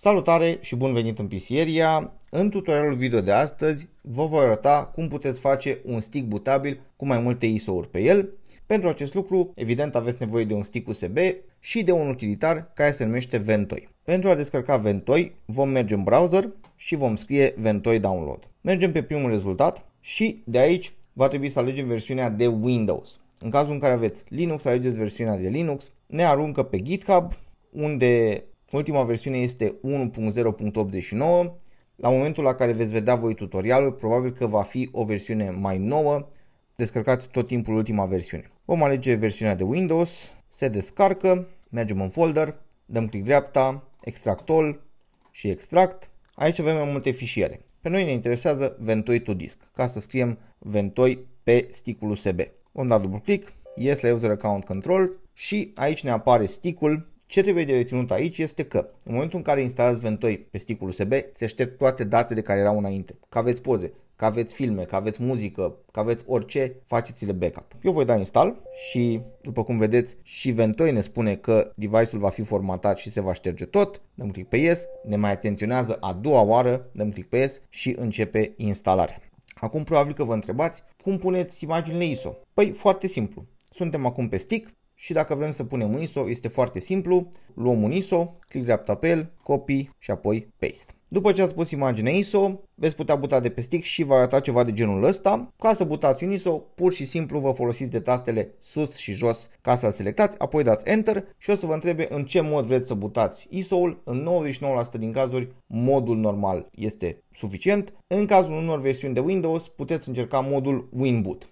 Salutare și bun venit în Pisieria! În tutorialul video de astăzi vă voi arăta cum puteți face un stick butabil cu mai multe ISO-uri pe el. Pentru acest lucru, evident, aveți nevoie de un stick USB și de un utilitar care se numește Ventoi. Pentru a descărca Ventoi, vom merge în browser și vom scrie Ventoi Download. Mergem pe primul rezultat și de aici va trebui să alegem versiunea de Windows. În cazul în care aveți Linux, alegeți versiunea de Linux, ne aruncă pe GitHub, unde Ultima versiune este 1.0.89. La momentul la care veți vedea voi tutorialul, probabil că va fi o versiune mai nouă. Descărcați tot timpul ultima versiune. Vom alege versiunea de Windows, se descarcă, mergem în folder, dăm click dreapta, extract all și extract. Aici avem mai multe fișiere. Pe noi ne interesează Ventoi to disk, ca să scriem Ventoi pe stickul USB. Vom da dublu click, ies la user account control și aici ne apare stickul ce trebuie de reținut aici este că în momentul în care instalați Ventoi pe sticul USB, se șterg toate datele care erau înainte. Că aveți poze, că aveți filme, că aveți muzică, că aveți orice, faceți-le backup. Eu voi da install și după cum vedeți și Ventoi ne spune că device-ul va fi formatat și se va șterge tot. Dăm click pe yes, ne mai atenționează a doua oară, dăm click pe yes și începe instalarea. Acum probabil că vă întrebați cum puneți imaginile ISO. Păi foarte simplu. Suntem acum pe stick, și dacă vrem să punem un ISO, este foarte simplu, luăm un ISO, click dreapta pe el, copy și apoi paste. După ce ați pus imaginea ISO, veți putea buta de pe stick și va arăta ceva de genul ăsta. Ca să butați un ISO, pur și simplu vă folosiți de tastele sus și jos ca să-l selectați, apoi dați Enter și o să vă întrebe în ce mod vreți să butați ISO-ul. În 99% din cazuri, modul normal este suficient. În cazul unor versiuni de Windows, puteți încerca modul WinBoot.